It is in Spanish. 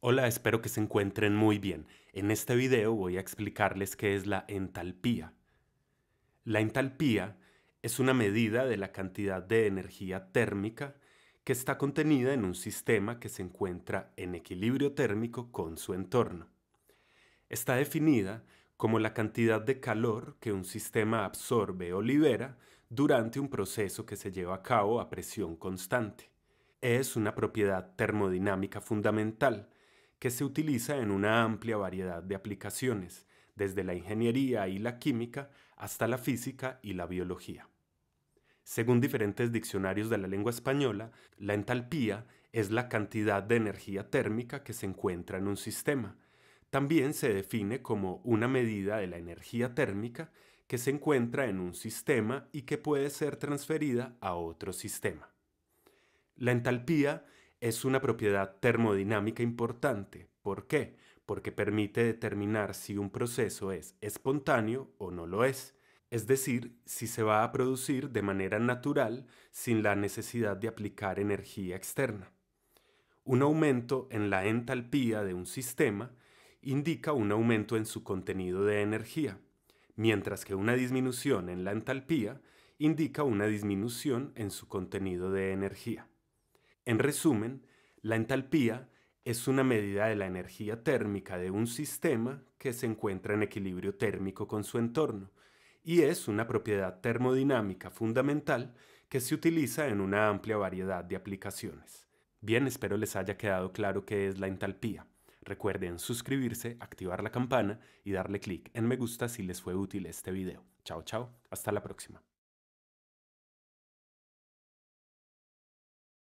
Hola, espero que se encuentren muy bien. En este video voy a explicarles qué es la entalpía. La entalpía es una medida de la cantidad de energía térmica que está contenida en un sistema que se encuentra en equilibrio térmico con su entorno. Está definida como la cantidad de calor que un sistema absorbe o libera durante un proceso que se lleva a cabo a presión constante. Es una propiedad termodinámica fundamental, que se utiliza en una amplia variedad de aplicaciones, desde la ingeniería y la química hasta la física y la biología. Según diferentes diccionarios de la lengua española, la entalpía es la cantidad de energía térmica que se encuentra en un sistema. También se define como una medida de la energía térmica que se encuentra en un sistema y que puede ser transferida a otro sistema. La entalpía es una propiedad termodinámica importante. ¿Por qué? Porque permite determinar si un proceso es espontáneo o no lo es, es decir, si se va a producir de manera natural sin la necesidad de aplicar energía externa. Un aumento en la entalpía de un sistema indica un aumento en su contenido de energía, mientras que una disminución en la entalpía indica una disminución en su contenido de energía. En resumen, la entalpía es una medida de la energía térmica de un sistema que se encuentra en equilibrio térmico con su entorno y es una propiedad termodinámica fundamental que se utiliza en una amplia variedad de aplicaciones. Bien, espero les haya quedado claro qué es la entalpía. Recuerden suscribirse, activar la campana y darle clic en me gusta si les fue útil este video. Chao, chao, hasta la próxima.